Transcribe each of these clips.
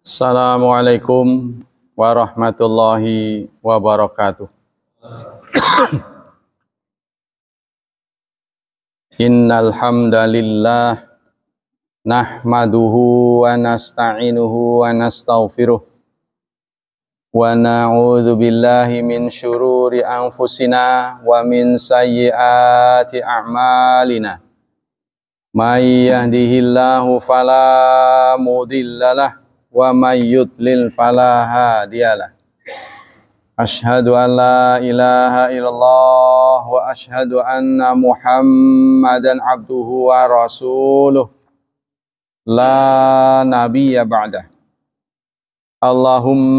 Assalamualaikum warahmatullahi wabarakatuh. Innal hamdalillah nahmaduhu wa nasta'inuhu wa nastaghfiruh wa na'udzu billahi min syururi anfusina wa min sayyiati a'malina. من يهده الله فلا مضل له ومن يضلل فلا هادي له أشهد أن لا إله إلا الله وأشهد أن محمدا عبده ورسوله لا نبي بعده اللهم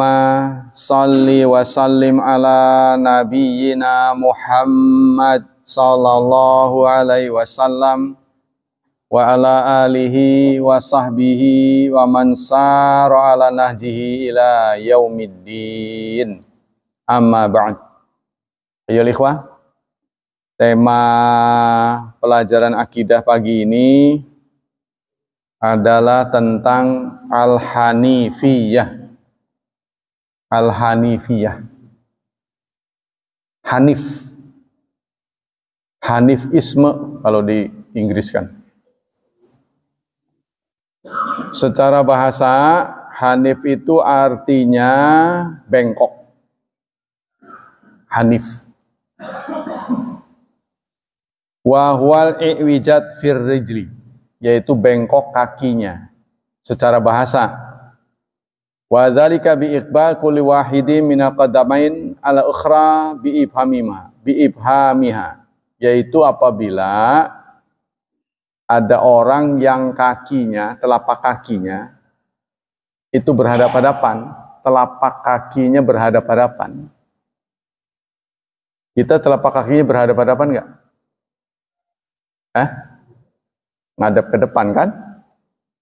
صل وسلم على نبينا محمد صلى الله عليه وسلم wa ala alihi wa sahbihi wa man sara ala nahjihi ila yaumiddin amma ba'd ayo ikhwah tema pelajaran akidah pagi ini adalah tentang al-hanifiyah al-hanifiyah hanif hanif isme kalau di Inggris kan Secara bahasa, Hanif itu artinya bengkok. Hanif. Wahwal i'wijat firrijri. yaitu bengkok kakinya. Secara bahasa, wa dzalika bi iqbal kulli wahidi min qadamain ala ukhra bi ibhamima bi ibhamiha yaitu apabila ada orang yang kakinya, telapak kakinya itu berhadapan-hadapan, telapak kakinya berhadapan-hadapan. Kita telapak kakinya berhadapan-hadapan enggak? Eh? Ngadap ke depan kan?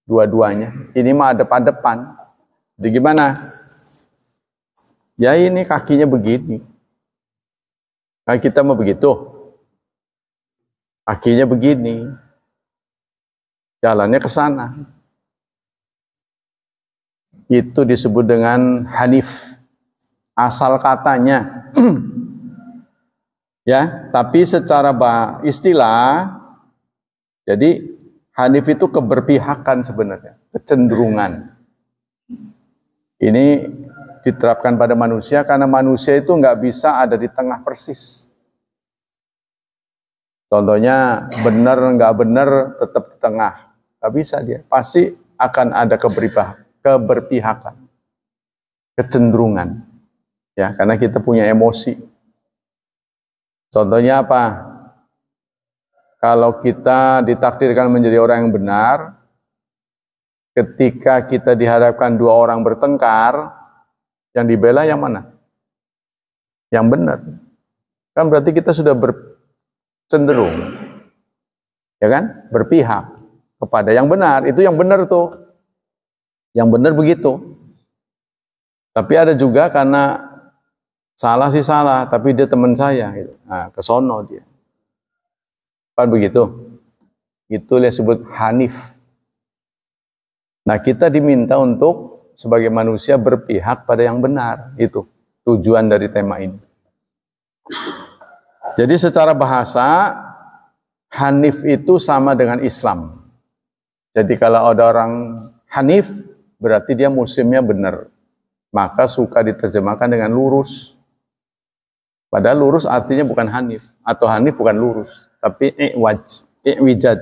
Dua-duanya. Ini mah adep depan. Jadi gimana? Ya ini kakinya begini. Nah, kita mau begitu. Kakinya begini Jalannya ke sana. Itu disebut dengan hanif. Asal katanya. ya, tapi secara istilah jadi hanif itu keberpihakan sebenarnya, kecenderungan. Ini diterapkan pada manusia karena manusia itu nggak bisa ada di tengah persis. Contohnya benar nggak benar tetap di tengah. Gak bisa dia. Pasti akan ada keberpihakan, kecenderungan. Ya, karena kita punya emosi. Contohnya apa? Kalau kita ditakdirkan menjadi orang yang benar, ketika kita dihadapkan dua orang bertengkar, yang dibela yang mana? Yang benar. Kan berarti kita sudah bercenderung, ya kan? Berpihak kepada yang benar. Itu yang benar tuh. Yang benar begitu. Tapi ada juga karena salah sih salah, tapi dia teman saya. Gitu. Nah, kesono dia. Kan begitu. Itu dia sebut hanif. Nah, kita diminta untuk sebagai manusia berpihak pada yang benar. Itu tujuan dari tema ini. Jadi secara bahasa, hanif itu sama dengan Islam. Jadi kalau ada orang Hanif, berarti dia musimnya benar. Maka suka diterjemahkan dengan lurus. Padahal lurus artinya bukan Hanif. Atau Hanif bukan lurus. Tapi i'waj, i'wijad.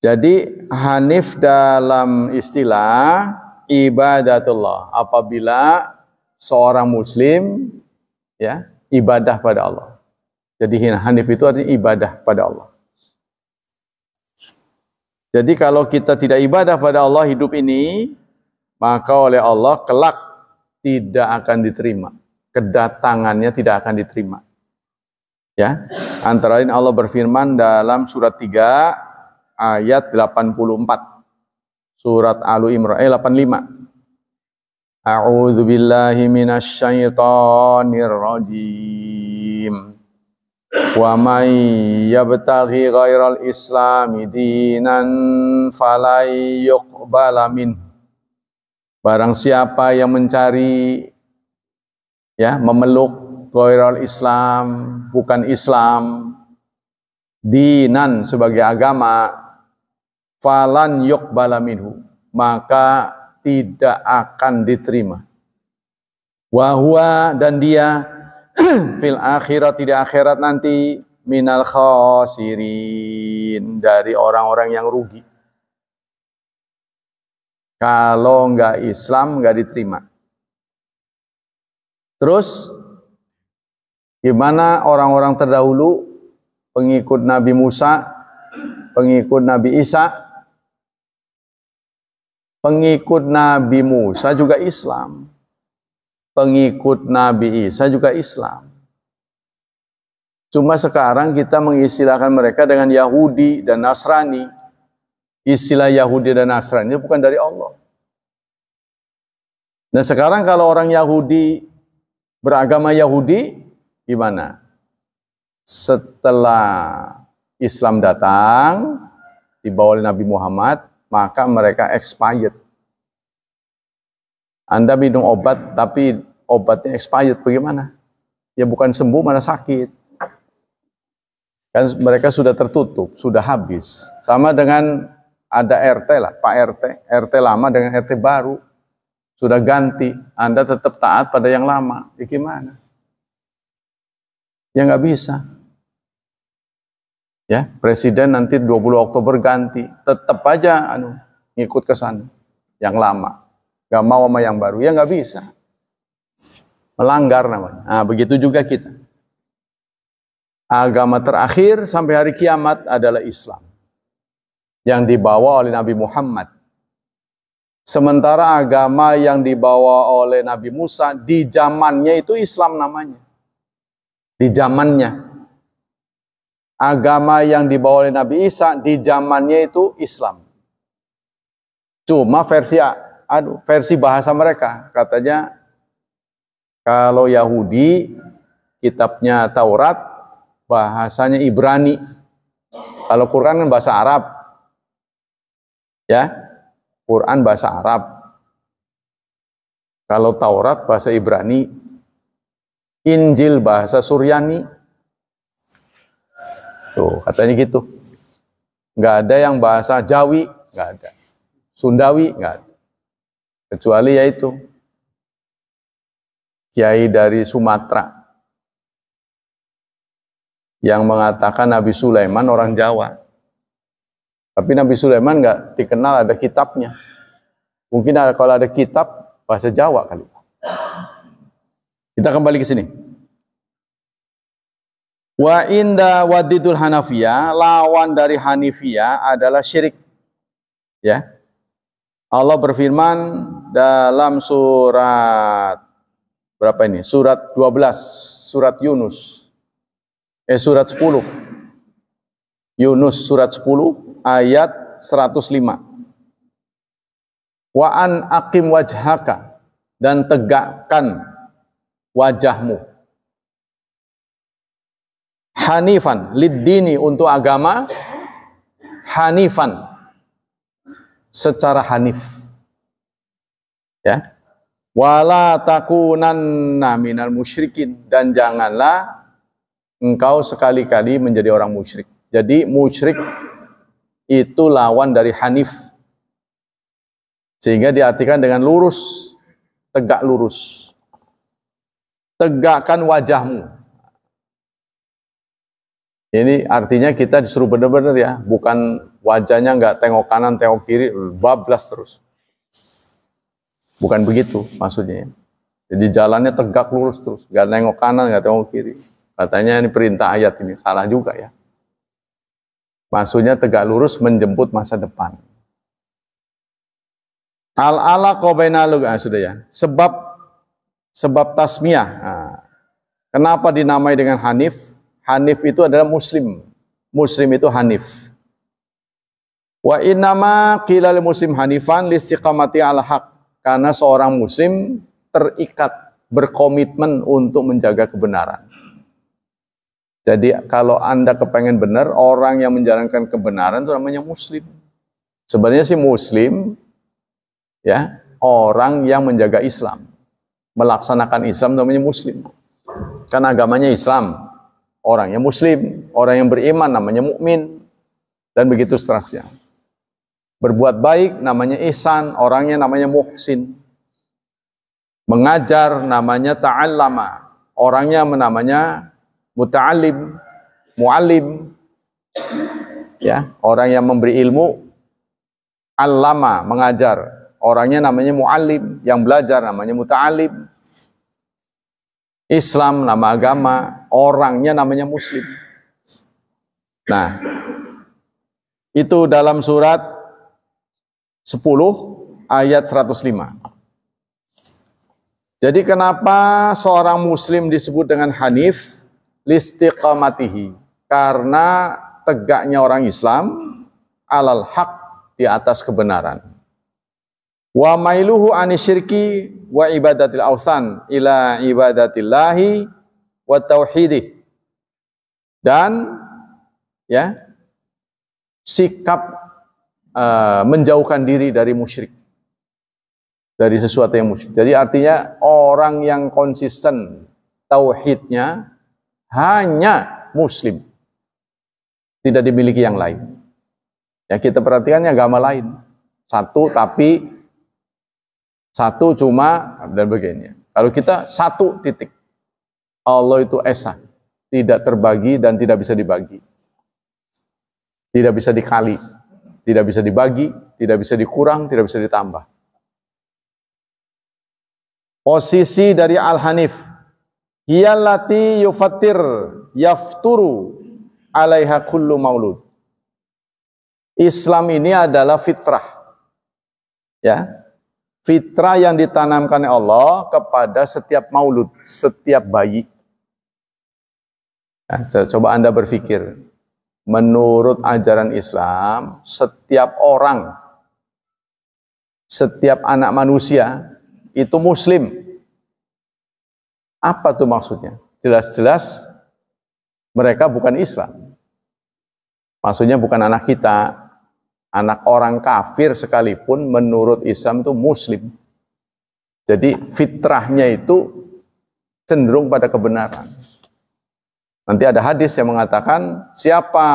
Jadi Hanif dalam istilah ibadatullah. Apabila seorang muslim ya ibadah pada Allah. Jadi Hanif itu artinya ibadah pada Allah. Jadi kalau kita tidak ibadah pada Allah hidup ini, maka oleh Allah kelak tidak akan diterima. Kedatangannya tidak akan diterima. Ya. Antara lain Allah berfirman dalam surat 3 ayat 84. Surat al Imran eh, ayat 85. A'udzu billahi minasyaitonir rajim wa may yabtaghi ghairal islami dinan falai yuqbala min barang siapa yang mencari ya memeluk ghairal islam bukan islam dinan sebagai agama falan yuqbala minhu maka tidak akan diterima wahwa dan dia fil akhirat tidak akhirat nanti minal khosirin dari orang-orang yang rugi. Kalau nggak Islam nggak diterima. Terus gimana orang-orang terdahulu pengikut Nabi Musa, pengikut Nabi Isa, pengikut Nabi Musa juga Islam pengikut Nabi Isa juga Islam. Cuma sekarang kita mengistilahkan mereka dengan Yahudi dan Nasrani. Istilah Yahudi dan Nasrani itu bukan dari Allah. Nah sekarang kalau orang Yahudi beragama Yahudi, gimana? Setelah Islam datang, dibawa oleh Nabi Muhammad, maka mereka expired. Anda minum obat tapi obatnya expired bagaimana? Ya bukan sembuh mana sakit. Kan mereka sudah tertutup, sudah habis. Sama dengan ada RT lah, Pak RT, RT lama dengan RT baru. Sudah ganti, Anda tetap taat pada yang lama. Ya gimana? Ya nggak bisa. Ya, presiden nanti 20 Oktober ganti, tetap aja anu ngikut ke sana yang lama. Gak mau sama yang baru, ya nggak bisa. Melanggar namanya. Nah, begitu juga kita. Agama terakhir sampai hari kiamat adalah Islam. Yang dibawa oleh Nabi Muhammad. Sementara agama yang dibawa oleh Nabi Musa di zamannya itu Islam namanya. Di zamannya. Agama yang dibawa oleh Nabi Isa di zamannya itu Islam. Cuma versi Aduh, versi bahasa mereka katanya kalau Yahudi kitabnya Taurat bahasanya Ibrani. Kalau Quran kan bahasa Arab. Ya. Quran bahasa Arab. Kalau Taurat bahasa Ibrani. Injil bahasa Suryani. Tuh, katanya gitu. Nggak ada yang bahasa Jawi, nggak ada. Sundawi, nggak ada. Kecuali yaitu kiai dari Sumatera yang mengatakan Nabi Sulaiman orang Jawa. Tapi Nabi Sulaiman nggak dikenal ada kitabnya. Mungkin ada, kalau ada kitab bahasa Jawa kali. Kita kembali ke sini. Wa inda wadidul Hanafiya lawan dari Hanifiya adalah syirik. Ya. Allah berfirman, dalam surat berapa ini? Surat 12, surat Yunus. Eh surat 10. Yunus surat 10 ayat 105. Wa an aqim wajhaka dan tegakkan wajahmu. Hanifan liddini untuk agama hanifan secara hanif Ya. Wala takunanna minal musyrikin dan janganlah engkau sekali-kali menjadi orang musyrik. Jadi musyrik itu lawan dari hanif. Sehingga diartikan dengan lurus, tegak lurus. Tegakkan wajahmu. Ini artinya kita disuruh benar-benar ya, bukan wajahnya nggak tengok kanan, tengok kiri, bablas terus. Bukan begitu maksudnya. Jadi jalannya tegak lurus terus, nggak nengok kanan, nggak nengok kiri. Katanya ini perintah ayat ini salah juga ya. Maksudnya tegak lurus menjemput masa depan. Al ala kobainalug ah, sudah ya. Sebab sebab tasmiyah. Nah, kenapa dinamai dengan Hanif? Hanif itu adalah Muslim. Muslim itu Hanif. Wa inama kilal muslim hanifan listiqamati al haq. Karena seorang muslim terikat berkomitmen untuk menjaga kebenaran. Jadi kalau Anda kepengen benar, orang yang menjalankan kebenaran itu namanya muslim. Sebenarnya sih muslim ya, orang yang menjaga Islam. Melaksanakan Islam namanya muslim. Karena agamanya Islam. Orang yang muslim, orang yang beriman namanya mukmin dan begitu seterusnya. Berbuat baik namanya ihsan, orangnya namanya muhsin. Mengajar namanya ta'allama, orangnya namanya muta'alim, mu'alim. Ya, orang yang memberi ilmu allama, mengajar. Orangnya namanya mu'alim, yang belajar namanya muta'alim. Islam nama agama, orangnya namanya muslim. Nah, itu dalam surat 10 ayat 105. Jadi kenapa seorang muslim disebut dengan hanif? Listiqamatihi. Karena tegaknya orang Islam alal haq di atas kebenaran. Wa mailuhu anisyirki wa ibadatil awsan ila ibadatillahi wa tauhidih. Dan ya sikap Eh, menjauhkan diri dari musyrik. Dari sesuatu yang musyrik. Jadi artinya orang yang konsisten tauhidnya hanya muslim. Tidak dimiliki yang lain. Ya kita perhatikannya agama lain. Satu tapi satu cuma dan begini. Kalau kita satu titik. Allah itu esa, tidak terbagi dan tidak bisa dibagi. Tidak bisa dikali. Tidak bisa dibagi, tidak bisa dikurang, tidak bisa ditambah. Posisi dari Al-Hanif. Hiyallati yufatir yafturu alaiha kullu maulud. Islam ini adalah fitrah. Ya. Fitrah yang ditanamkan Allah kepada setiap maulud, setiap bayi. Ya, coba Anda berpikir, menurut ajaran Islam, setiap orang, setiap anak manusia itu Muslim. Apa tuh maksudnya? Jelas-jelas mereka bukan Islam. Maksudnya bukan anak kita, anak orang kafir sekalipun menurut Islam itu Muslim. Jadi fitrahnya itu cenderung pada kebenaran. Nanti ada hadis yang mengatakan siapa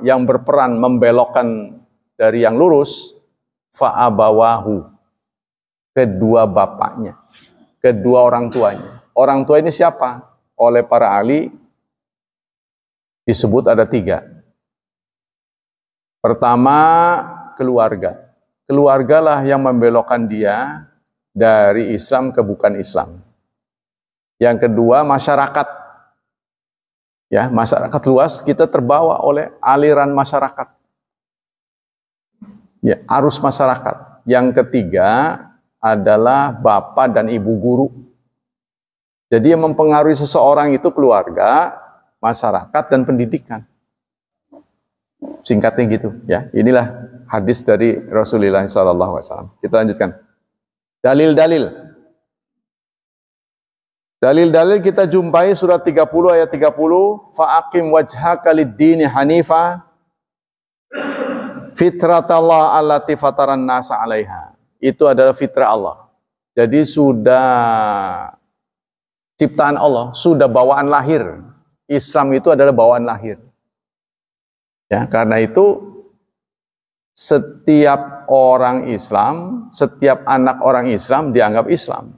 yang berperan membelokkan dari yang lurus fa'abawahu kedua bapaknya, kedua orang tuanya. Orang tua ini siapa? Oleh para ahli disebut ada tiga. Pertama, keluarga. Keluargalah yang membelokkan dia dari Islam ke bukan Islam. Yang kedua, masyarakat Ya, masyarakat luas kita terbawa oleh aliran masyarakat. Ya, arus masyarakat. Yang ketiga adalah bapak dan ibu guru. Jadi yang mempengaruhi seseorang itu keluarga, masyarakat dan pendidikan. Singkatnya gitu, ya. Inilah hadis dari Rasulullah SAW. Kita lanjutkan. Dalil-dalil Dalil-dalil kita jumpai surat 30 ayat 30, fa'aqim wajhaka lid-dini hanifa fitratallah allati fataran nasa 'alaiha. Itu adalah fitrah Allah. Jadi sudah ciptaan Allah, sudah bawaan lahir. Islam itu adalah bawaan lahir. Ya, karena itu setiap orang Islam, setiap anak orang Islam dianggap Islam.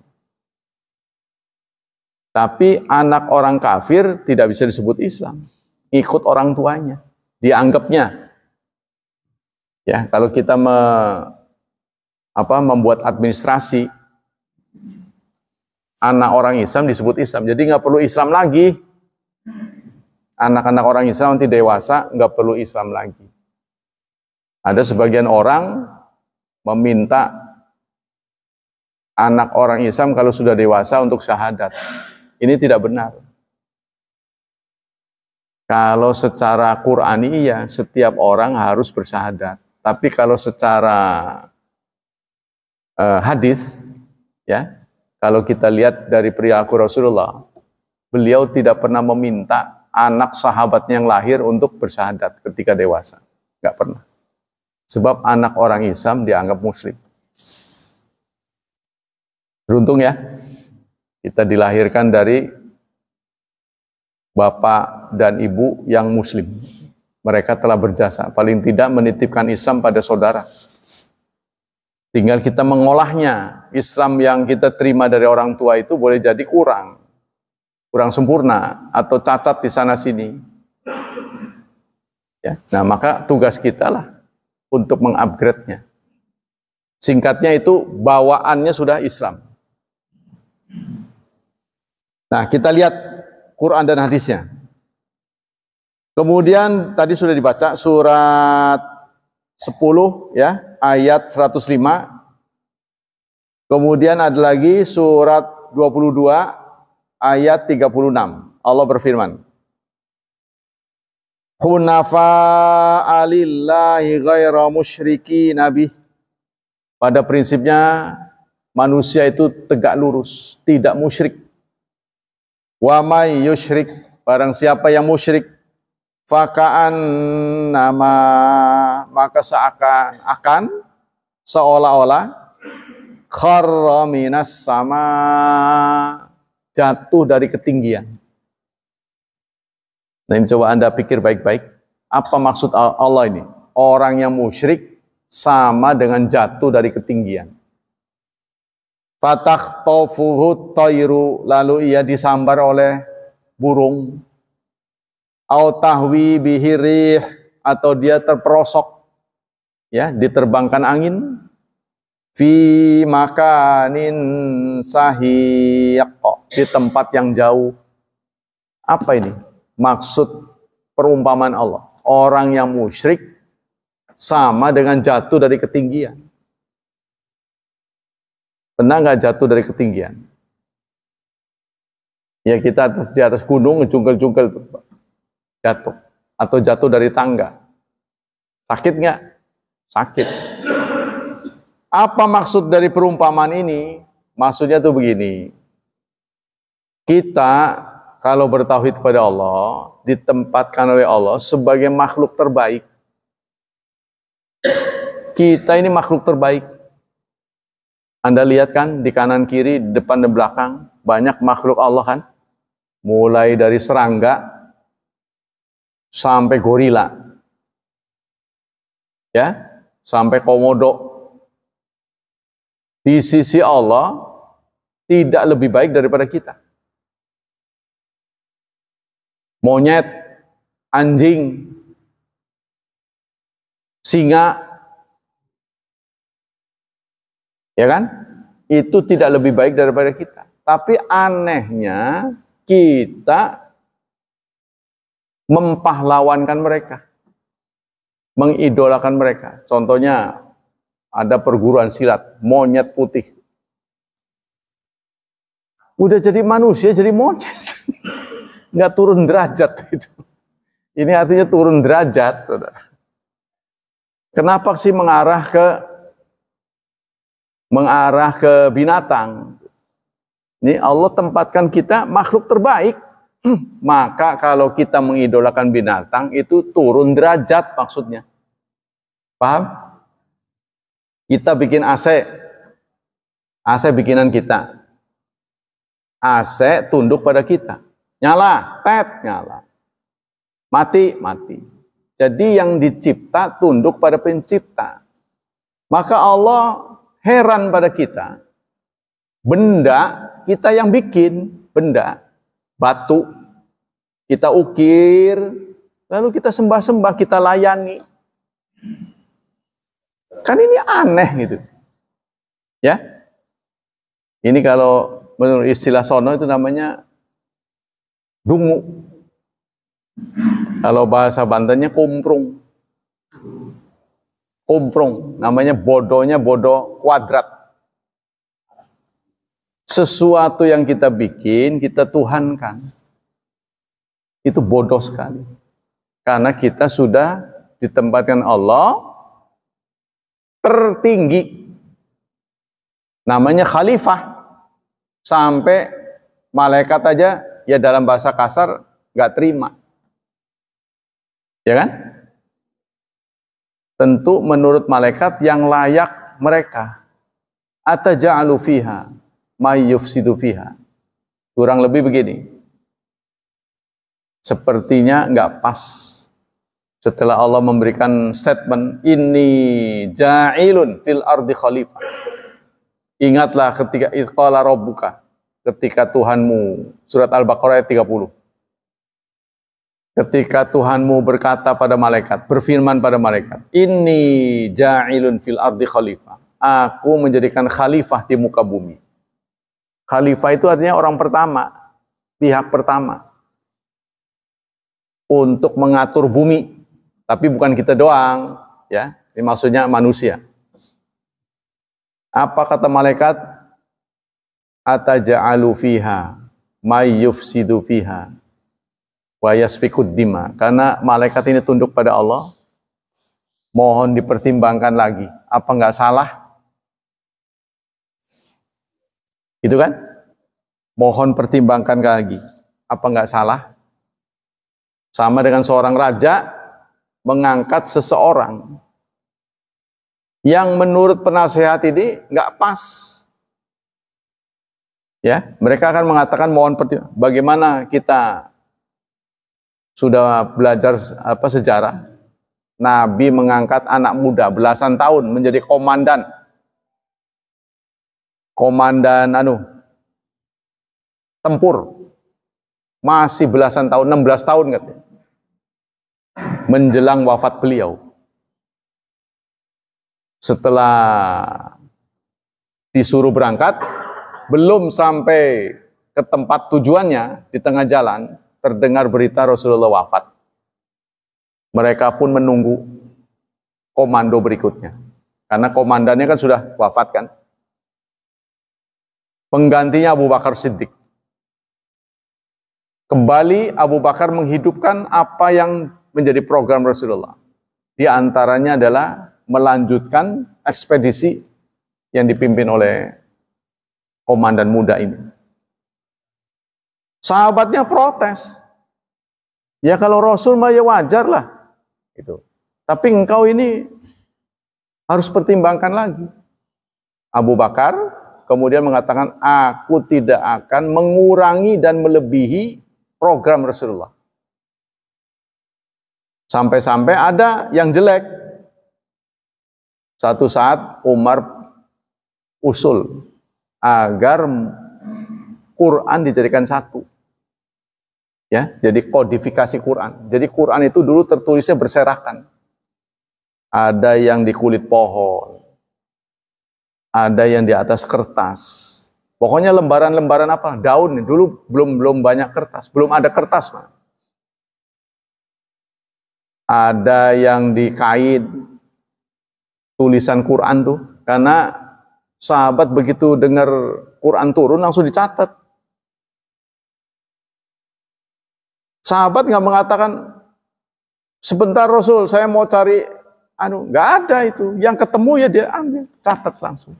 Tapi anak orang kafir tidak bisa disebut Islam. Ikut orang tuanya. Dianggapnya. Ya, kalau kita me, apa, membuat administrasi, anak orang Islam disebut Islam. Jadi nggak perlu Islam lagi. Anak-anak orang Islam nanti dewasa nggak perlu Islam lagi. Ada sebagian orang meminta anak orang Islam kalau sudah dewasa untuk syahadat. Ini tidak benar. Kalau secara Qur'aniyah, setiap orang harus bersyahadat. Tapi kalau secara uh, hadis, ya, kalau kita lihat dari perilaku Rasulullah, beliau tidak pernah meminta anak sahabatnya yang lahir untuk bersyahadat ketika dewasa. Gak pernah. Sebab anak orang Islam dianggap muslim. Beruntung ya. Kita dilahirkan dari bapak dan ibu yang muslim. Mereka telah berjasa, paling tidak menitipkan Islam pada saudara. Tinggal kita mengolahnya. Islam yang kita terima dari orang tua itu boleh jadi kurang. Kurang sempurna atau cacat di sana sini. Ya. Nah, maka tugas kita lah untuk mengupgrade-nya. Singkatnya itu bawaannya sudah Islam. Nah, kita lihat Quran dan hadisnya. Kemudian tadi sudah dibaca surat 10 ya, ayat 105. Kemudian ada lagi surat 22 ayat 36. Allah berfirman, Hunafa alillahi ghaira musyriki nabi. Pada prinsipnya manusia itu tegak lurus, tidak musyrik. Wa may yusyrik barang siapa yang musyrik fakaan nama maka seakan akan seolah-olah kharra minas sama jatuh dari ketinggian. Nah ini coba Anda pikir baik-baik. Apa maksud Allah ini? Orang yang musyrik sama dengan jatuh dari ketinggian. Fatah tofuhut toiru lalu ia disambar oleh burung. Au tahwi bihirih atau dia terperosok ya diterbangkan angin fi makanin sahiqo di tempat yang jauh apa ini maksud perumpamaan Allah orang yang musyrik sama dengan jatuh dari ketinggian Pernah nggak jatuh dari ketinggian? Ya kita atas, di atas gunung jungkel-jungkel jatuh atau jatuh dari tangga. Sakit nggak? Sakit. Apa maksud dari perumpamaan ini? Maksudnya tuh begini. Kita kalau bertauhid kepada Allah, ditempatkan oleh Allah sebagai makhluk terbaik. Kita ini makhluk terbaik anda lihat kan di kanan kiri, depan dan belakang banyak makhluk Allah kan? Mulai dari serangga sampai gorila. Ya, sampai komodo. Di sisi Allah tidak lebih baik daripada kita. Monyet, anjing, singa, Ya kan? Itu tidak lebih baik daripada kita. Tapi anehnya kita mempahlawankan mereka. Mengidolakan mereka. Contohnya ada perguruan silat, monyet putih. Udah jadi manusia, jadi monyet. Nggak turun derajat itu. Ini artinya turun derajat, saudara. Kenapa sih mengarah ke mengarah ke binatang. Ini Allah tempatkan kita makhluk terbaik. Maka kalau kita mengidolakan binatang itu turun derajat maksudnya. Paham? Kita bikin AC. AC bikinan kita. AC tunduk pada kita. Nyala, pet, nyala. Mati, mati. Jadi yang dicipta tunduk pada pencipta. Maka Allah heran pada kita. Benda kita yang bikin, benda batu kita ukir, lalu kita sembah-sembah, kita layani. Kan ini aneh gitu. Ya. Ini kalau menurut istilah sono itu namanya dungu. Kalau bahasa Bantennya kumprung. Omprong, namanya bodohnya bodoh kuadrat. Sesuatu yang kita bikin, kita tuhankan. Itu bodoh sekali. Karena kita sudah ditempatkan Allah tertinggi. Namanya khalifah. Sampai malaikat aja ya dalam bahasa kasar gak terima. Ya kan? tentu menurut malaikat yang layak mereka. Ataja'alu fiha may yufsidu fiha. Kurang lebih begini. Sepertinya nggak pas. Setelah Allah memberikan statement ini ja'ilun fil ardi khalifah. Ingatlah ketika itqala rabbuka, ketika Tuhanmu. Surat Al-Baqarah ayat 30 ketika Tuhanmu berkata pada malaikat, berfirman pada malaikat, ini ja'ilun fil ardi khalifah. Aku menjadikan khalifah di muka bumi. Khalifah itu artinya orang pertama, pihak pertama untuk mengatur bumi. Tapi bukan kita doang, ya. Ini maksudnya manusia. Apa kata malaikat? Ataja'alu fiha may yufsidu fiha wayasfikud dima karena malaikat ini tunduk pada Allah mohon dipertimbangkan lagi apa nggak salah itu kan mohon pertimbangkan lagi apa nggak salah sama dengan seorang raja mengangkat seseorang yang menurut penasehat ini nggak pas ya mereka akan mengatakan mohon pertimbangkan bagaimana kita sudah belajar apa sejarah, Nabi mengangkat anak muda belasan tahun menjadi komandan. Komandan anu tempur. Masih belasan tahun, 16 tahun katanya. Menjelang wafat beliau. Setelah disuruh berangkat, belum sampai ke tempat tujuannya di tengah jalan, terdengar berita Rasulullah wafat. Mereka pun menunggu komando berikutnya. Karena komandannya kan sudah wafat kan. Penggantinya Abu Bakar Siddiq. Kembali Abu Bakar menghidupkan apa yang menjadi program Rasulullah. Di antaranya adalah melanjutkan ekspedisi yang dipimpin oleh komandan muda ini. Sahabatnya protes. Ya kalau Rasul mah ya wajar lah. Gitu. Tapi engkau ini harus pertimbangkan lagi. Abu Bakar kemudian mengatakan, aku tidak akan mengurangi dan melebihi program Rasulullah. Sampai-sampai ada yang jelek. Satu saat Umar usul agar Quran dijadikan satu. Ya, jadi kodifikasi Quran. Jadi Quran itu dulu tertulisnya berserakan. Ada yang di kulit pohon, ada yang di atas kertas. Pokoknya lembaran-lembaran apa? Daun dulu belum belum banyak kertas, belum ada kertas, man. Ada yang di kain, tulisan Quran tuh karena sahabat begitu dengar Quran turun langsung dicatat Sahabat nggak mengatakan sebentar Rasul, saya mau cari anu, nggak ada itu. Yang ketemu ya dia ambil, catat langsung.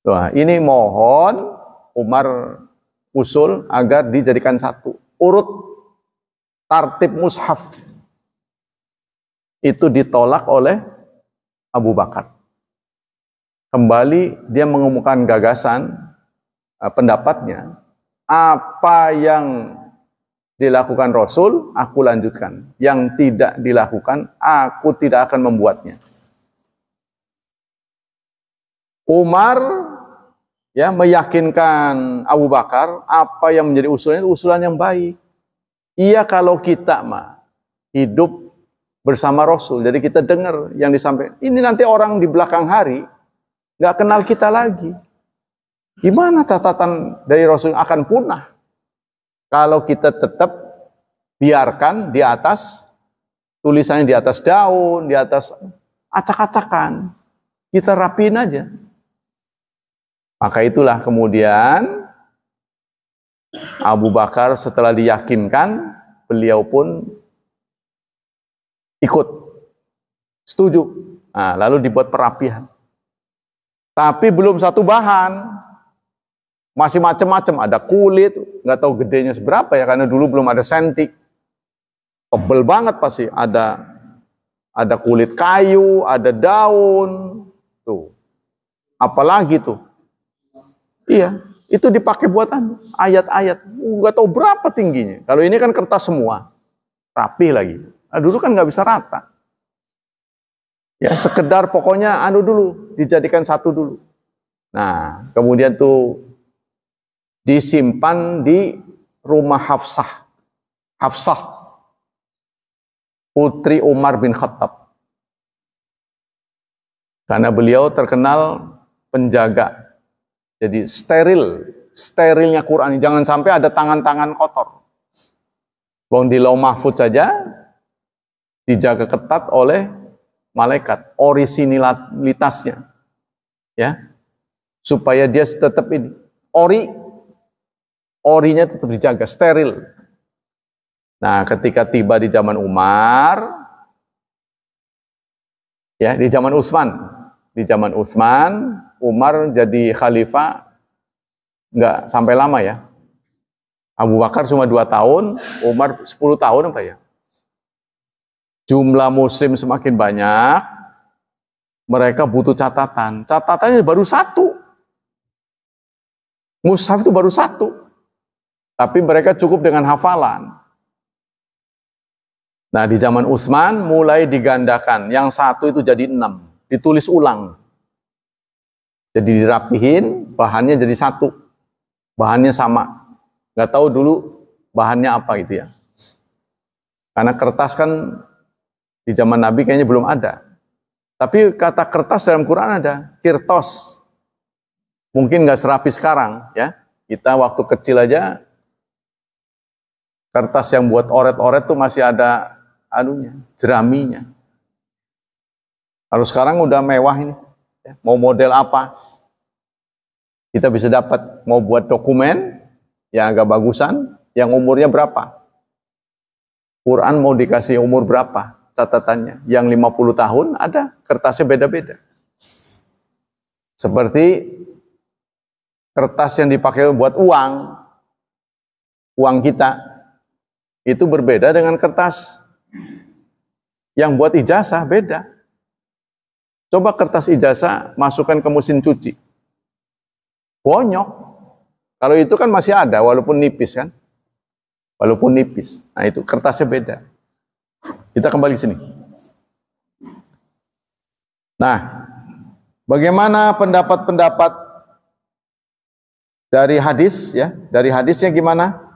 Wah, ini mohon Umar usul agar dijadikan satu urut tartib mushaf itu ditolak oleh Abu Bakar. Kembali dia mengemukakan gagasan eh, pendapatnya apa yang dilakukan Rasul, aku lanjutkan. Yang tidak dilakukan, aku tidak akan membuatnya. Umar ya meyakinkan Abu Bakar apa yang menjadi usulannya usulan yang baik. Iya kalau kita mah hidup bersama Rasul. Jadi kita dengar yang disampaikan. Ini nanti orang di belakang hari nggak kenal kita lagi. Gimana catatan dari Rasul akan punah? Kalau kita tetap biarkan di atas tulisannya di atas daun, di atas acak-acakan, kita rapiin aja. Maka itulah kemudian Abu Bakar setelah diyakinkan, beliau pun ikut, setuju. Nah, lalu dibuat perapihan. Tapi belum satu bahan, masih macam-macam, ada kulit, nggak tahu gedenya seberapa ya, karena dulu belum ada sentik. Tebel banget pasti, ada ada kulit kayu, ada daun, tuh. Apalagi tuh. Iya, itu dipakai buatan ayat-ayat. Uh, nggak tahu berapa tingginya. Kalau ini kan kertas semua, rapi lagi. Nah, dulu kan nggak bisa rata. Ya, sekedar pokoknya anu dulu, dijadikan satu dulu. Nah, kemudian tuh disimpan di rumah Hafsah. Hafsah, putri Umar bin Khattab. Karena beliau terkenal penjaga. Jadi steril, sterilnya Quran. Jangan sampai ada tangan-tangan kotor. Wong di lauh mahfud saja dijaga ketat oleh malaikat orisinalitasnya. Ya. Supaya dia tetap ini. Ori orinya tetap dijaga, steril. Nah, ketika tiba di zaman Umar, ya di zaman Utsman, di zaman Utsman, Umar jadi khalifah nggak sampai lama ya. Abu Bakar cuma dua tahun, Umar sepuluh tahun apa ya? Jumlah muslim semakin banyak, mereka butuh catatan. Catatannya baru satu. Mushaf itu baru satu. Tapi mereka cukup dengan hafalan. Nah di zaman Utsman mulai digandakan. Yang satu itu jadi enam. Ditulis ulang. Jadi dirapihin, bahannya jadi satu. Bahannya sama. Gak tahu dulu bahannya apa gitu ya. Karena kertas kan di zaman Nabi kayaknya belum ada. Tapi kata kertas dalam Quran ada, kirtos. Mungkin nggak serapi sekarang ya. Kita waktu kecil aja Kertas yang buat oret-oret tuh masih ada anunya, jeraminya. Kalau sekarang udah mewah ini, ya, mau model apa? Kita bisa dapat mau buat dokumen yang agak bagusan, yang umurnya berapa? Quran mau dikasih umur berapa catatannya? Yang 50 tahun ada, kertasnya beda-beda. Seperti kertas yang dipakai buat uang, uang kita itu berbeda dengan kertas yang buat ijazah beda. Coba kertas ijazah masukkan ke mesin cuci. Bonyok. Kalau itu kan masih ada walaupun nipis kan. Walaupun nipis. Nah itu kertasnya beda. Kita kembali sini. Nah, bagaimana pendapat-pendapat dari hadis ya? Dari hadisnya gimana?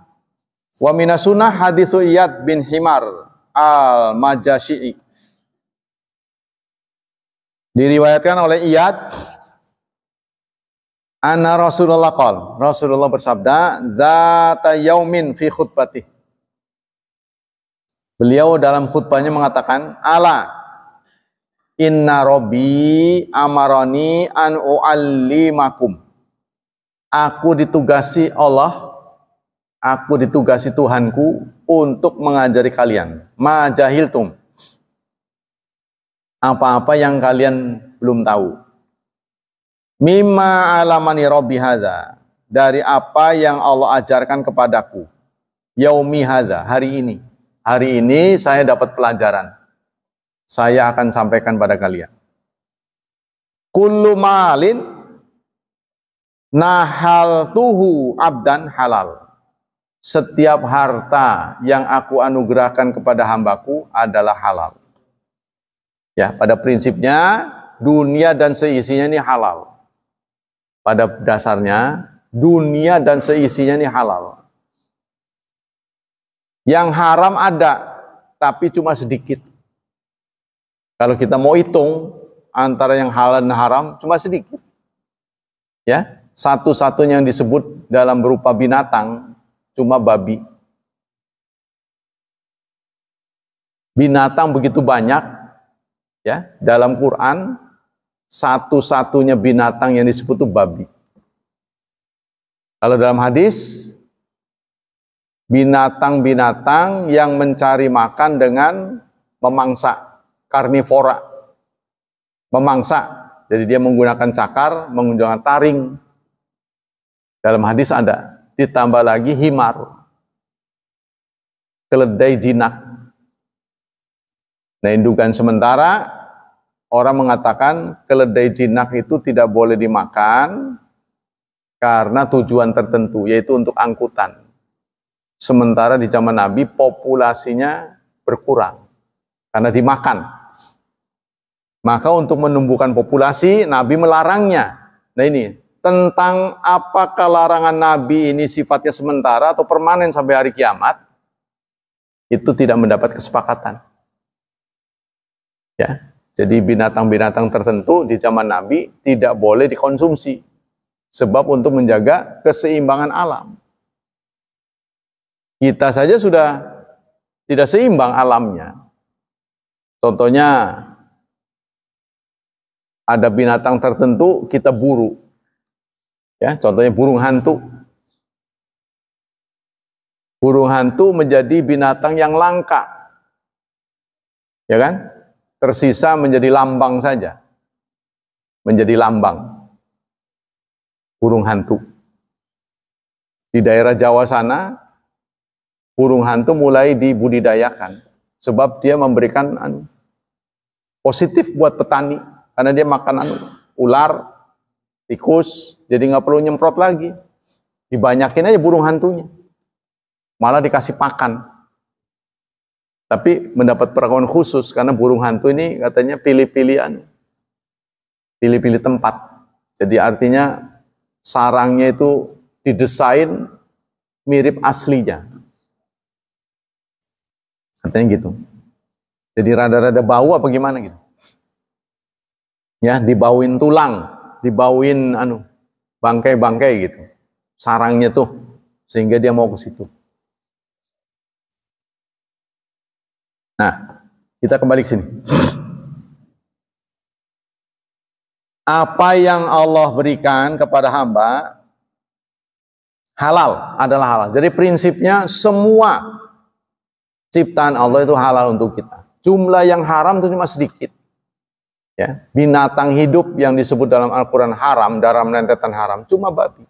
Wa minasunah hadithu Iyad bin Himar al-Majashi'i. Diriwayatkan oleh Iyad Anna Rasulullah qol. Rasulullah bersabda, Zata yaumin fi khutbati." Beliau dalam khutbahnya mengatakan, "Ala inna Robi amaroni an uallimakum." Aku ditugasi Allah Aku ditugasi Tuhanku untuk mengajari kalian. majahil tum Apa-apa yang kalian belum tahu. Mima alamani Robi hadha. Dari apa yang Allah ajarkan kepadaku. Yaumi hadha. Hari ini. Hari ini saya dapat pelajaran. Saya akan sampaikan pada kalian. Kullu malin nahal tuhu abdan halal setiap harta yang aku anugerahkan kepada hambaku adalah halal. Ya, pada prinsipnya dunia dan seisinya ini halal. Pada dasarnya dunia dan seisinya ini halal. Yang haram ada, tapi cuma sedikit. Kalau kita mau hitung antara yang halal dan haram, cuma sedikit. Ya, satu-satunya yang disebut dalam berupa binatang cuma babi. Binatang begitu banyak, ya dalam Quran satu-satunya binatang yang disebut itu babi. Kalau dalam hadis, binatang-binatang yang mencari makan dengan memangsa, karnivora, memangsa. Jadi dia menggunakan cakar, menggunakan taring. Dalam hadis ada ditambah lagi himar, keledai jinak. Nah, indukan sementara orang mengatakan keledai jinak itu tidak boleh dimakan karena tujuan tertentu, yaitu untuk angkutan. Sementara di zaman Nabi populasinya berkurang karena dimakan. Maka untuk menumbuhkan populasi, Nabi melarangnya. Nah ini, tentang apakah larangan Nabi ini sifatnya sementara atau permanen sampai hari kiamat, itu tidak mendapat kesepakatan. Ya, jadi binatang-binatang tertentu di zaman Nabi tidak boleh dikonsumsi, sebab untuk menjaga keseimbangan alam. Kita saja sudah tidak seimbang alamnya. Contohnya, ada binatang tertentu kita buruk Ya, contohnya burung hantu. Burung hantu menjadi binatang yang langka. Ya kan? Tersisa menjadi lambang saja. Menjadi lambang. Burung hantu. Di daerah Jawa sana, burung hantu mulai dibudidayakan. Sebab dia memberikan anu, positif buat petani. Karena dia makan anu, ular, tikus, jadi nggak perlu nyemprot lagi. Dibanyakin aja burung hantunya. Malah dikasih pakan. Tapi mendapat perlakuan khusus karena burung hantu ini katanya pilih-pilihan. Pilih-pilih tempat. Jadi artinya sarangnya itu didesain mirip aslinya. Katanya gitu. Jadi rada-rada bau apa gimana gitu. Ya, dibauin tulang, dibauin anu, bangkai-bangkai gitu. Sarangnya tuh sehingga dia mau ke situ. Nah, kita kembali ke sini. Apa yang Allah berikan kepada hamba halal adalah halal. Jadi prinsipnya semua ciptaan Allah itu halal untuk kita. Jumlah yang haram itu cuma sedikit. Ya, binatang hidup yang disebut dalam Al-Quran haram, darah merentetan haram, cuma babi.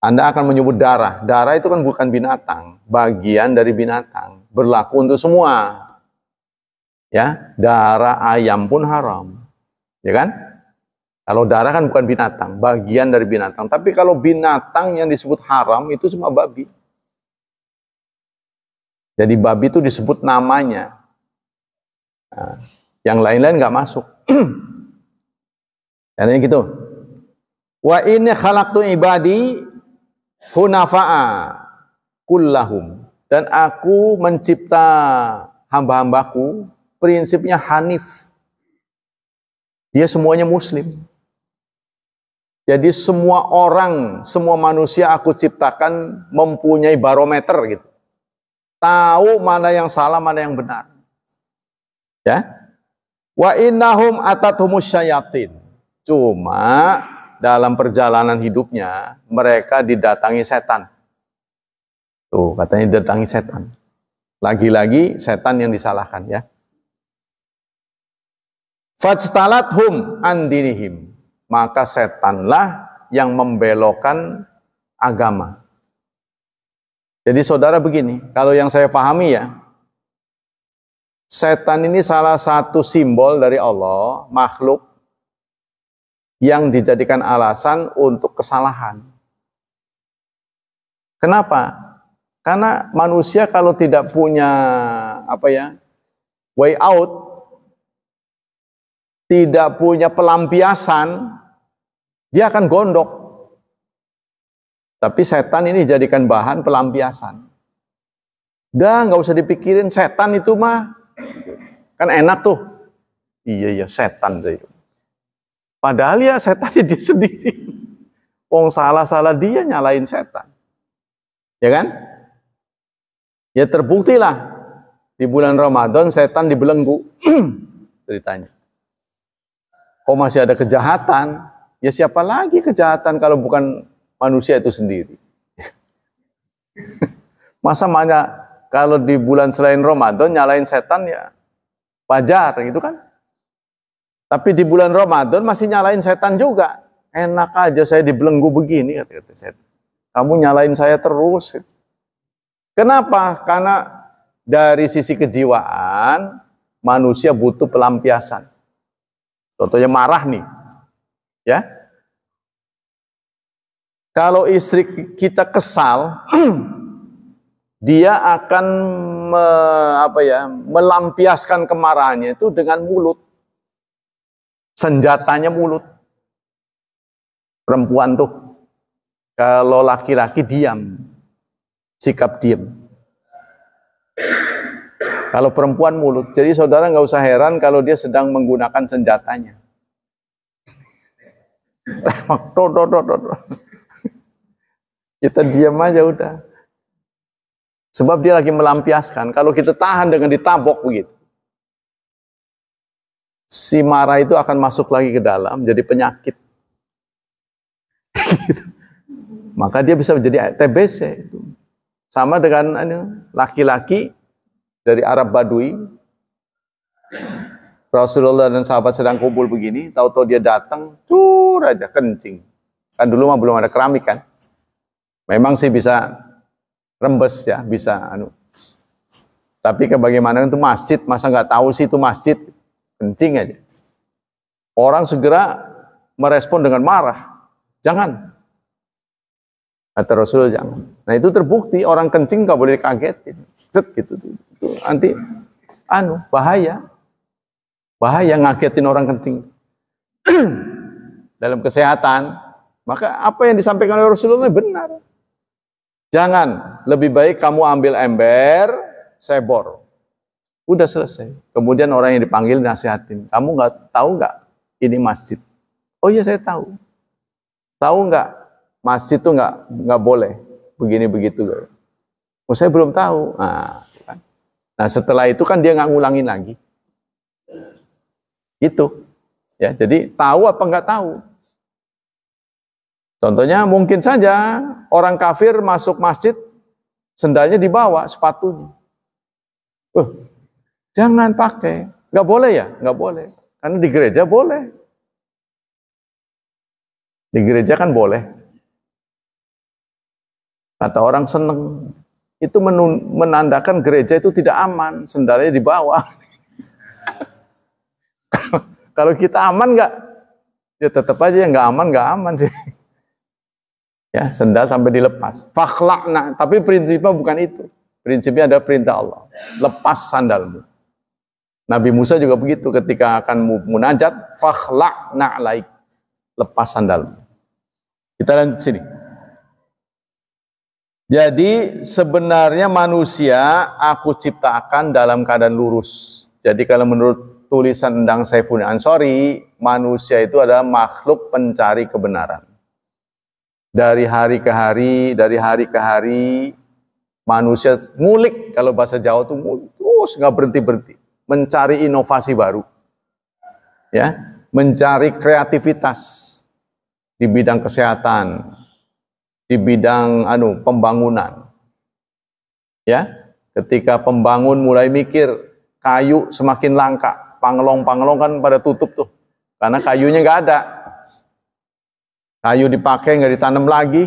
Anda akan menyebut darah. Darah itu kan bukan binatang, bagian dari binatang. Berlaku untuk semua. Ya, darah ayam pun haram. Ya kan? Kalau darah kan bukan binatang, bagian dari binatang. Tapi kalau binatang yang disebut haram itu cuma babi. Jadi babi itu disebut namanya. Nah, yang lain-lain nggak masuk. Artinya gitu. Wa ini khalaqtu ibadi hunafa'a kullahum. Dan aku mencipta hamba-hambaku prinsipnya hanif. Dia semuanya muslim. Jadi semua orang, semua manusia aku ciptakan mempunyai barometer gitu. Tahu mana yang salah, mana yang benar. Ya, Wa innahum atathumus syayatin. Cuma dalam perjalanan hidupnya mereka didatangi setan. Tuh, katanya didatangi setan. Lagi-lagi setan yang disalahkan ya. Fajtalathum hum andinihim. Maka setanlah yang membelokkan agama. Jadi saudara begini, kalau yang saya pahami ya, Setan ini salah satu simbol dari Allah, makhluk yang dijadikan alasan untuk kesalahan. Kenapa? Karena manusia kalau tidak punya apa ya way out, tidak punya pelampiasan, dia akan gondok. Tapi setan ini jadikan bahan pelampiasan. Udah nggak usah dipikirin setan itu mah Kan enak tuh. Iya iya setan deh. Padahal ya setan dia sendiri. Wong salah-salah dia nyalain setan. Ya kan? Ya terbuktilah di bulan Ramadan setan dibelenggu ceritanya. Kok masih ada kejahatan? Ya siapa lagi kejahatan kalau bukan manusia itu sendiri? Masa mana kalau di bulan selain Ramadan nyalain setan ya wajar gitu kan. Tapi di bulan Ramadan masih nyalain setan juga. Enak aja saya dibelenggu begini kata setan. Kamu nyalain saya terus. Kenapa? Karena dari sisi kejiwaan manusia butuh pelampiasan. Contohnya marah nih. Ya. Kalau istri kita kesal dia akan me, apa ya, melampiaskan kemarahannya itu dengan mulut. Senjatanya mulut. Perempuan tuh kalau laki-laki diam, sikap diam. Kalau perempuan mulut, jadi saudara nggak usah heran kalau dia sedang menggunakan senjatanya. Kita diam aja udah. Sebab dia lagi melampiaskan. Kalau kita tahan dengan ditabok begitu. Si marah itu akan masuk lagi ke dalam, jadi penyakit. gitu. Maka dia bisa menjadi TBC. Itu. Sama dengan anu, laki-laki dari Arab Badui. Rasulullah dan sahabat sedang kumpul begini, tahu-tahu dia datang, cur aja kencing. Kan dulu mah belum ada keramik kan. Memang sih bisa rembes ya bisa anu. Tapi kebagaimana itu masjid, masa nggak tahu sih itu masjid, kencing aja. Orang segera merespon dengan marah. Jangan. Kata Rasul jangan. Nah itu terbukti orang kencing nggak boleh kagetin, Cet gitu. Itu nanti anu bahaya. Bahaya ngagetin orang kencing. Dalam kesehatan, maka apa yang disampaikan oleh Rasulullah benar. Jangan, lebih baik kamu ambil ember, saya bor. Udah selesai. Kemudian orang yang dipanggil nasihatin, kamu nggak tahu nggak ini masjid? Oh iya saya tahu. Tahu nggak masjid tuh nggak nggak boleh begini begitu. Oh saya belum tahu. Nah, kan. nah setelah itu kan dia nggak ngulangin lagi. Itu. Ya, jadi tahu apa nggak tahu? Contohnya mungkin saja orang kafir masuk masjid sendalnya dibawa sepatunya. Uh, jangan pakai. Nggak boleh ya? Nggak boleh. Karena di gereja boleh. Di gereja kan boleh. Kata orang seneng. Itu menandakan gereja itu tidak aman. Sendalnya dibawa. Kalau kita aman nggak? Ya tetap aja yang nggak aman nggak aman sih. Ya, sendal sampai dilepas. Fakhlakna, tapi prinsipnya bukan itu. Prinsipnya ada perintah Allah. Lepas sandalmu. Nabi Musa juga begitu ketika akan munajat, fakhlakna laik. Lepas sandalmu. Kita lanjut sini. Jadi sebenarnya manusia aku ciptakan dalam keadaan lurus. Jadi kalau menurut tulisan Endang Saiful Ansori, manusia itu adalah makhluk pencari kebenaran dari hari ke hari, dari hari ke hari, manusia ngulik, kalau bahasa Jawa tuh terus nggak berhenti-berhenti, mencari inovasi baru, ya, mencari kreativitas di bidang kesehatan, di bidang anu pembangunan, ya, ketika pembangun mulai mikir kayu semakin langka, panglong-panglong kan pada tutup tuh, karena kayunya nggak ada, Kayu dipakai nggak ditanam lagi.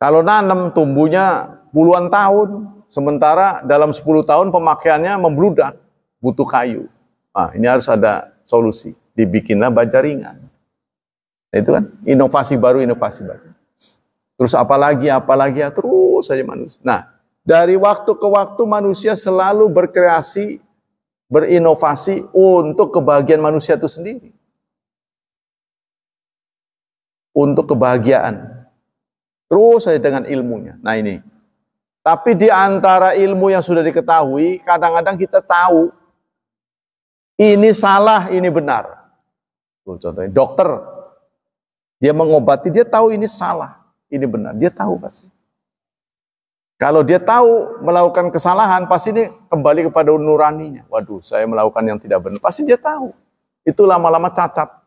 Kalau nanam tumbuhnya puluhan tahun, sementara dalam 10 tahun pemakaiannya membludak, butuh kayu. Nah, ini harus ada solusi. Dibikinlah baja ringan. Nah, itu kan inovasi baru, inovasi baru. Terus apalagi, apalagi ya terus saja manusia. Nah, dari waktu ke waktu manusia selalu berkreasi, berinovasi untuk kebahagiaan manusia itu sendiri untuk kebahagiaan. Terus saja dengan ilmunya. Nah ini. Tapi di antara ilmu yang sudah diketahui, kadang-kadang kita tahu ini salah, ini benar. contohnya dokter, dia mengobati, dia tahu ini salah, ini benar. Dia tahu pasti. Kalau dia tahu melakukan kesalahan, pasti ini kembali kepada nuraninya. Waduh, saya melakukan yang tidak benar. Pasti dia tahu. Itu lama-lama cacat.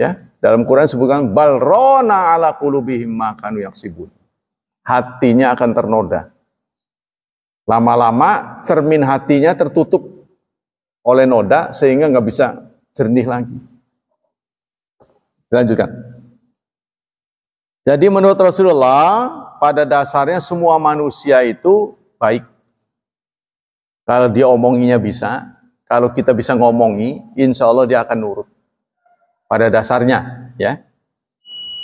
Ya, dalam Quran disebutkan balrona ala qulubihim makanu yaksibun. Hatinya akan ternoda. Lama-lama cermin hatinya tertutup oleh noda sehingga nggak bisa jernih lagi. Dilanjutkan. Jadi menurut Rasulullah, pada dasarnya semua manusia itu baik. Kalau dia omonginya bisa, kalau kita bisa ngomongi, insya Allah dia akan nurut pada dasarnya ya.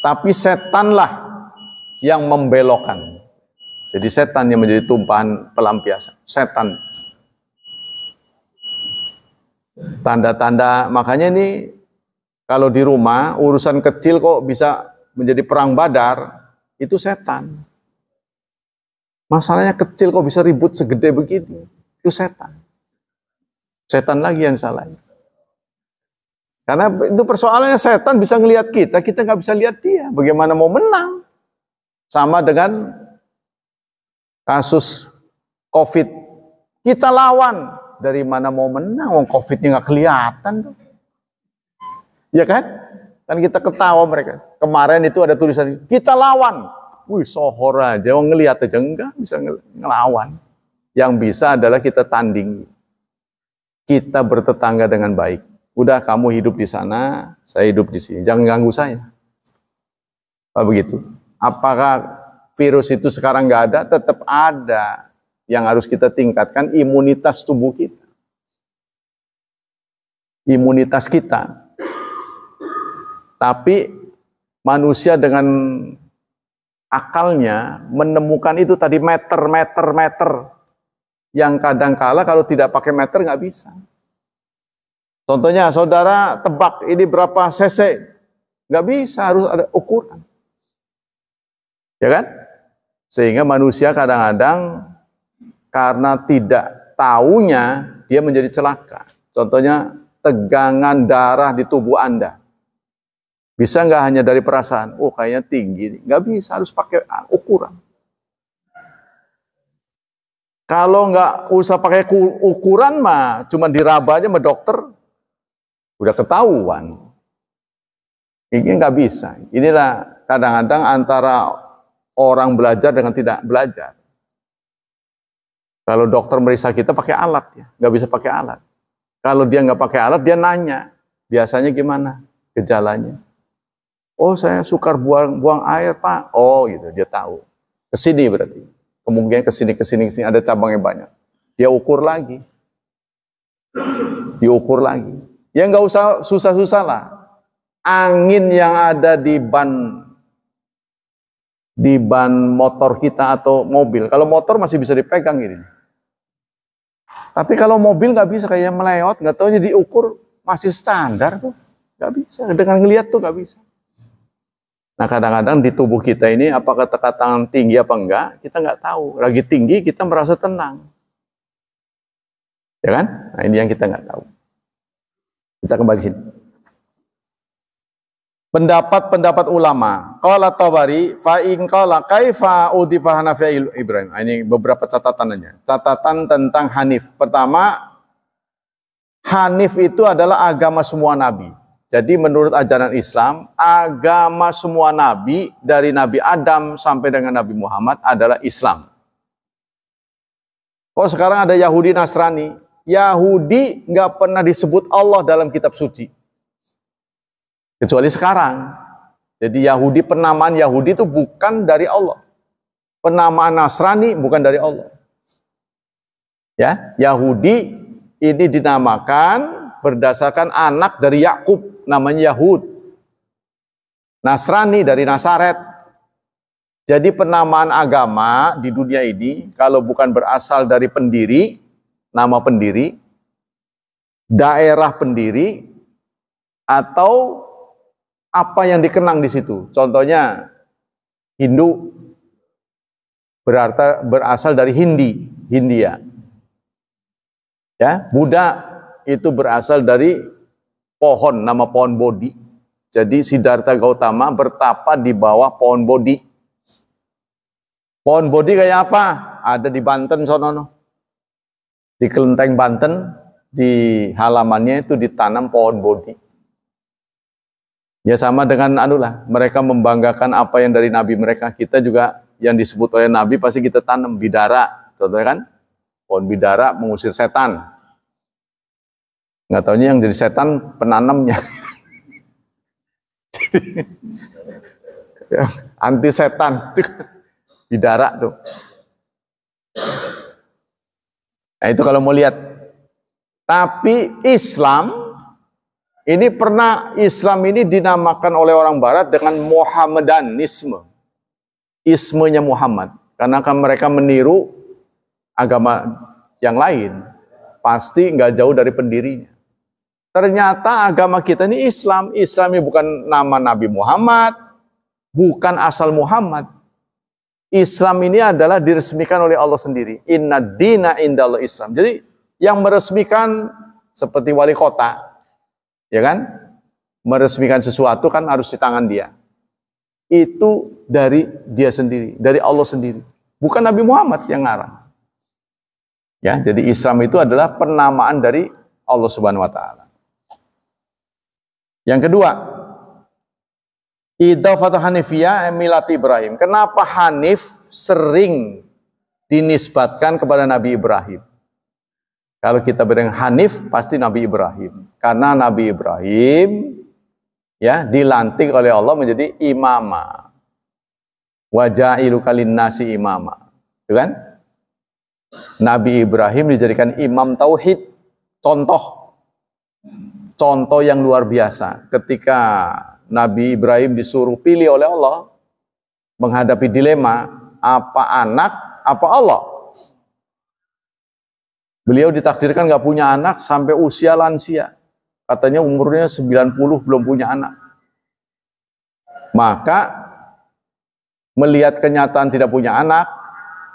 Tapi setanlah yang membelokkan. Jadi setan yang menjadi tumpahan pelampiasan. Setan. Tanda-tanda makanya ini kalau di rumah urusan kecil kok bisa menjadi perang badar itu setan. Masalahnya kecil kok bisa ribut segede begini. Itu setan. Setan lagi yang salahnya. Karena itu persoalannya setan bisa ngelihat kita, kita nggak bisa lihat dia. Bagaimana mau menang? Sama dengan kasus COVID. Kita lawan. Dari mana mau menang? Wong COVID-nya nggak kelihatan tuh. Ya kan? Kan kita ketawa mereka. Kemarin itu ada tulisan, kita lawan. Wih, sohor aja. Wong ngelihat aja. Enggak bisa ngelawan. Yang bisa adalah kita tandingi. Kita bertetangga dengan baik udah kamu hidup di sana, saya hidup di sini. Jangan ganggu saya. Apa begitu? Apakah virus itu sekarang nggak ada? Tetap ada. Yang harus kita tingkatkan imunitas tubuh kita. Imunitas kita. Tapi manusia dengan akalnya menemukan itu tadi meter, meter, meter. Yang kadang kala kalau tidak pakai meter nggak bisa. Contohnya saudara tebak ini berapa cc. Gak bisa, harus ada ukuran. Ya kan? Sehingga manusia kadang-kadang karena tidak tahunya dia menjadi celaka. Contohnya tegangan darah di tubuh Anda. Bisa nggak hanya dari perasaan, oh kayaknya tinggi. Nggak bisa, harus pakai ah, ukuran. Kalau nggak usah pakai ukuran mah, cuma diraba aja sama dokter, Udah ketahuan. Ini nggak bisa. Inilah kadang-kadang antara orang belajar dengan tidak belajar. Kalau dokter meriksa kita pakai alat ya, nggak bisa pakai alat. Kalau dia nggak pakai alat, dia nanya. Biasanya gimana gejalanya? Oh saya sukar buang, buang air pak. Oh gitu, dia tahu. Kesini berarti. Kemungkinan kesini, kesini, kesini. Ada cabangnya banyak. Dia ukur lagi. Diukur lagi. Ya nggak usah susah-susah lah. Angin yang ada di ban di ban motor kita atau mobil. Kalau motor masih bisa dipegang ini. Tapi kalau mobil nggak bisa kayak meleot, nggak tahu jadi ukur masih standar tuh, nggak bisa. Dengan ngelihat tuh nggak bisa. Nah kadang-kadang di tubuh kita ini apakah tekanan tinggi apa enggak, kita nggak tahu. Lagi tinggi kita merasa tenang. Ya kan? Nah ini yang kita nggak tahu. Kita kembali sini. Pendapat-pendapat ulama. Qala Tabari fa in qala kaifa udifa Hanafi Ibrahim. Ini beberapa catatannya Catatan tentang Hanif. Pertama, Hanif itu adalah agama semua nabi. Jadi menurut ajaran Islam, agama semua nabi dari Nabi Adam sampai dengan Nabi Muhammad adalah Islam. Kok sekarang ada Yahudi Nasrani? Yahudi nggak pernah disebut Allah dalam kitab suci. Kecuali sekarang. Jadi Yahudi, penamaan Yahudi itu bukan dari Allah. Penamaan Nasrani bukan dari Allah. Ya, Yahudi ini dinamakan berdasarkan anak dari Yakub, namanya Yahud. Nasrani dari Nasaret, jadi penamaan agama di dunia ini kalau bukan berasal dari pendiri, nama pendiri, daerah pendiri, atau apa yang dikenang di situ. Contohnya Hindu berarti berasal dari Hindi, Hindia. Ya, Buddha itu berasal dari pohon, nama pohon Bodhi. Jadi Siddhartha Gautama bertapa di bawah pohon Bodhi. Pohon Bodhi kayak apa? Ada di Banten sono. Di Kelenteng Banten, di halamannya itu ditanam pohon bodi. Ya sama dengan anulah, mereka membanggakan apa yang dari Nabi mereka. Kita juga yang disebut oleh Nabi pasti kita tanam bidara, contohnya kan? Pohon bidara mengusir setan. Nggak taunya yang jadi setan penanamnya. jadi, anti setan bidara tuh Nah, itu kalau mau lihat. Tapi Islam ini pernah Islam ini dinamakan oleh orang barat dengan Muhammadanisme. Ismenya Muhammad. Karena kan mereka meniru agama yang lain. Pasti nggak jauh dari pendirinya. Ternyata agama kita ini Islam. Islam bukan nama Nabi Muhammad. Bukan asal Muhammad. Islam ini adalah diresmikan oleh Allah sendiri. Inna dina Allah Islam. Jadi yang meresmikan seperti wali kota, ya kan? Meresmikan sesuatu kan harus di tangan dia. Itu dari dia sendiri, dari Allah sendiri. Bukan Nabi Muhammad yang ngarang. Ya, jadi Islam itu adalah penamaan dari Allah Subhanahu wa taala. Yang kedua, Idafatu Hanifiyah milat Ibrahim. Kenapa Hanif sering dinisbatkan kepada Nabi Ibrahim? Kalau kita bilang Hanif pasti Nabi Ibrahim. Karena Nabi Ibrahim ya dilantik oleh Allah menjadi imama. Wajailu kalin nasi imama. Itu kan? Nabi Ibrahim dijadikan imam tauhid. Contoh contoh yang luar biasa ketika Nabi Ibrahim disuruh pilih oleh Allah menghadapi dilema apa anak, apa Allah. Beliau ditakdirkan nggak punya anak sampai usia lansia. Katanya umurnya 90 belum punya anak. Maka melihat kenyataan tidak punya anak,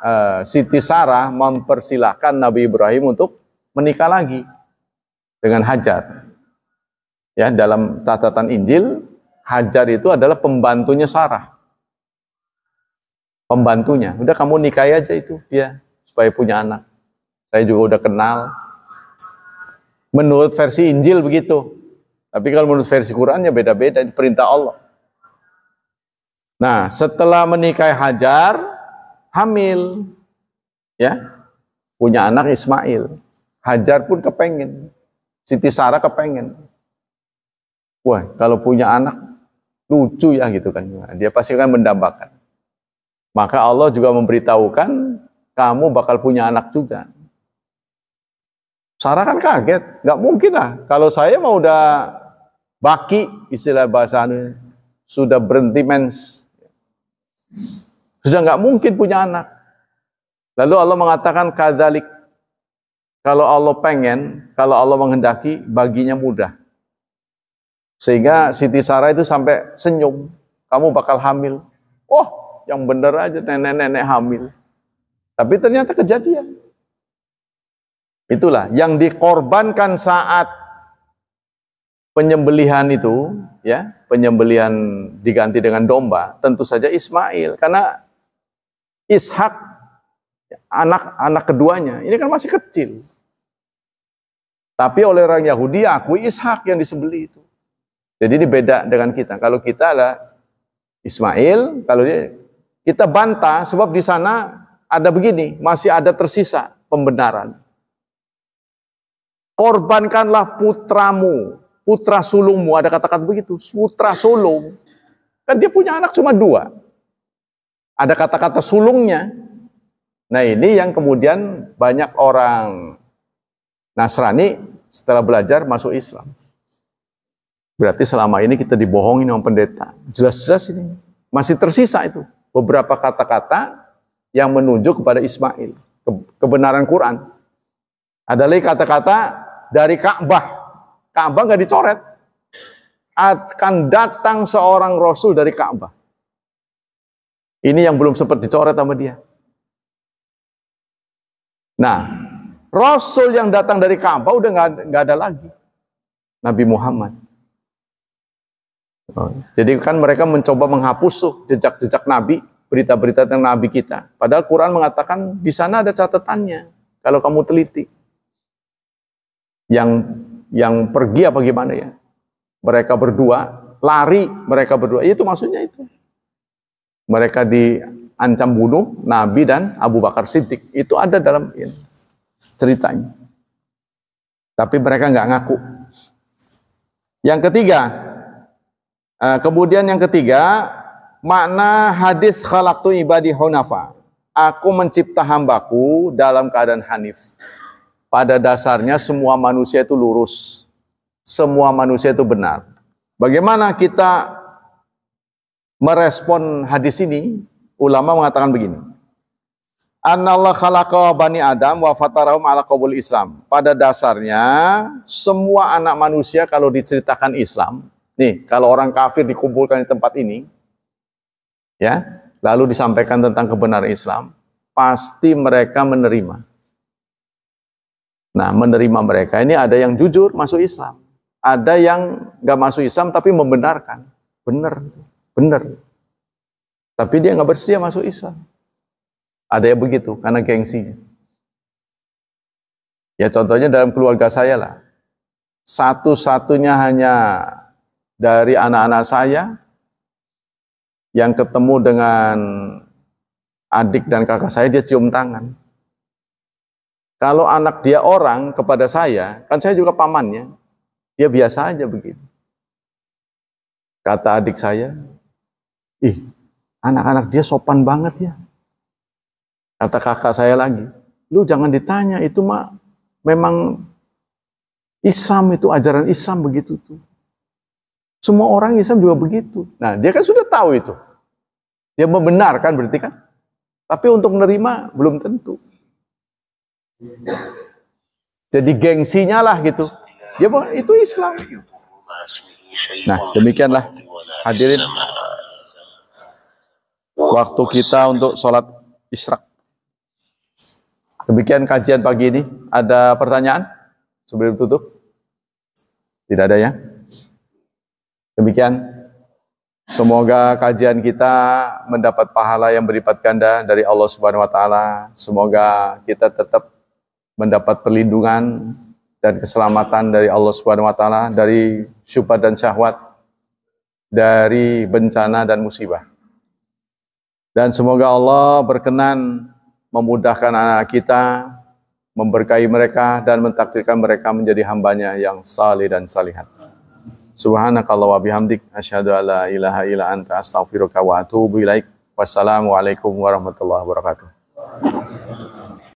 eh, Siti Sarah mempersilahkan Nabi Ibrahim untuk menikah lagi dengan Hajar. Ya, dalam catatan Injil Hajar itu adalah pembantunya Sarah. Pembantunya. Udah kamu nikahi aja itu ya, supaya punya anak. Saya juga udah kenal. Menurut versi Injil begitu. Tapi kalau menurut versi Qurannya beda-beda, perintah Allah. Nah, setelah menikahi Hajar, hamil. Ya. Punya anak Ismail. Hajar pun kepengen. Siti Sarah kepengen. Wah, kalau punya anak lucu ya gitu kan. Nah, dia pasti akan mendambakan. Maka Allah juga memberitahukan kamu bakal punya anak juga. Sarah kan kaget, nggak mungkin lah. Kalau saya mau udah baki istilah bahasa anu, sudah berhenti mens, sudah nggak mungkin punya anak. Lalu Allah mengatakan kadalik. Kalau Allah pengen, kalau Allah menghendaki, baginya mudah. Sehingga Siti Sarah itu sampai senyum, kamu bakal hamil. Oh, yang bener aja nenek-nenek hamil. Tapi ternyata kejadian. Itulah yang dikorbankan saat penyembelihan itu, ya, penyembelihan diganti dengan domba, tentu saja Ismail karena Ishak anak-anak keduanya ini kan masih kecil. Tapi oleh orang Yahudi aku Ishak yang disembeli itu. Jadi ini beda dengan kita. Kalau kita adalah Ismail, kalau dia kita bantah sebab di sana ada begini, masih ada tersisa pembenaran. Korbankanlah putramu, putra sulungmu. Ada kata-kata begitu, putra sulung. Kan dia punya anak cuma dua. Ada kata-kata sulungnya. Nah ini yang kemudian banyak orang Nasrani setelah belajar masuk Islam. Berarti selama ini kita dibohongin sama pendeta. Jelas-jelas ini. Masih tersisa itu. Beberapa kata-kata yang menunjuk kepada Ismail. kebenaran Quran. Ada lagi kata-kata dari Ka'bah. Ka'bah nggak dicoret. Akan datang seorang Rasul dari Ka'bah. Ini yang belum sempat dicoret sama dia. Nah, Rasul yang datang dari Ka'bah udah nggak ada lagi. Nabi Muhammad. Oh, iya. Jadi kan mereka mencoba menghapus tuh jejak-jejak Nabi, berita-berita tentang Nabi kita. Padahal Quran mengatakan di sana ada catatannya kalau kamu teliti. Yang yang pergi apa gimana ya? Mereka berdua lari, mereka berdua. Itu maksudnya itu. Mereka diancam bunuh Nabi dan Abu Bakar Siddiq. Itu ada dalam ya, ceritanya. Tapi mereka nggak ngaku. Yang ketiga, Uh, kemudian yang ketiga, makna hadis khalaqtu ibadi hunafa. Aku mencipta hambaku dalam keadaan hanif. Pada dasarnya semua manusia itu lurus. Semua manusia itu benar. Bagaimana kita merespon hadis ini? Ulama mengatakan begini. Anallah khalaqa bani Adam wa fatarahum ala qabul Islam. Pada dasarnya semua anak manusia kalau diceritakan Islam, Nih, kalau orang kafir dikumpulkan di tempat ini, ya, lalu disampaikan tentang kebenaran Islam, pasti mereka menerima. Nah, menerima mereka ini ada yang jujur masuk Islam, ada yang nggak masuk Islam tapi membenarkan, bener, bener. Tapi dia nggak bersedia masuk Islam. Ada yang begitu karena gengsinya. Ya contohnya dalam keluarga saya lah, satu-satunya hanya dari anak-anak saya yang ketemu dengan adik dan kakak saya, dia cium tangan. Kalau anak dia orang kepada saya, kan saya juga pamannya, dia biasa aja begitu. Kata adik saya, ih anak-anak dia sopan banget ya. Kata kakak saya lagi, lu jangan ditanya itu mah memang Islam itu ajaran Islam begitu tuh. Semua orang Islam juga begitu. Nah, dia kan sudah tahu itu. Dia membenarkan berarti kan. Tapi untuk menerima belum tentu. Jadi gengsinya lah gitu. Dia bahwa itu Islam. Nah, demikianlah hadirin waktu kita untuk sholat isyrak. Demikian kajian pagi ini. Ada pertanyaan sebelum tutup? Tidak ada ya? Demikian Semoga kajian kita mendapat pahala yang berlipat ganda dari Allah Subhanahu wa taala. Semoga kita tetap mendapat perlindungan dan keselamatan dari Allah Subhanahu wa taala dari syubhat dan syahwat, dari bencana dan musibah. Dan semoga Allah berkenan memudahkan anak kita, memberkahi mereka dan mentakdirkan mereka menjadi hambanya yang salih dan salihat. Subhanakallah wa bihamdik asyhadu alla ilaha illa anta astaghfiruka wa atubu ilaik. Wassalamualaikum warahmatullahi wabarakatuh.